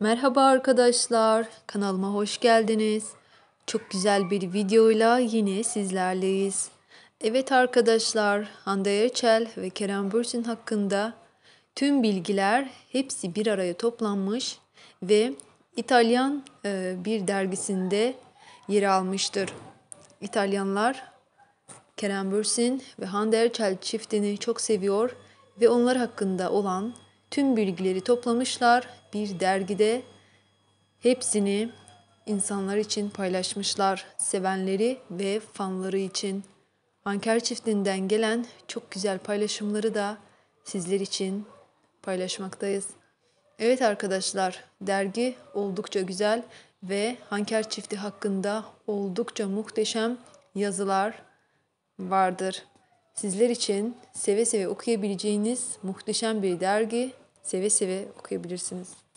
Merhaba arkadaşlar, kanalıma hoş geldiniz. Çok güzel bir videoyla yine sizlerleyiz. Evet arkadaşlar, Hande Erçel ve Kerem Bürsin hakkında tüm bilgiler hepsi bir araya toplanmış ve İtalyan e, bir dergisinde yer almıştır. İtalyanlar Kerem Bürsin ve Hande Erçel çiftini çok seviyor ve onlar hakkında olan tüm bilgileri toplamışlar bir dergide hepsini insanlar için paylaşmışlar sevenleri ve fanları için. Anker çiftinden gelen çok güzel paylaşımları da sizler için paylaşmaktayız. Evet arkadaşlar, dergi oldukça güzel ve Hanker çifti hakkında oldukça muhteşem yazılar vardır. Sizler için seve seve okuyabileceğiniz muhteşem bir dergi. Seve seve okuyabilirsiniz.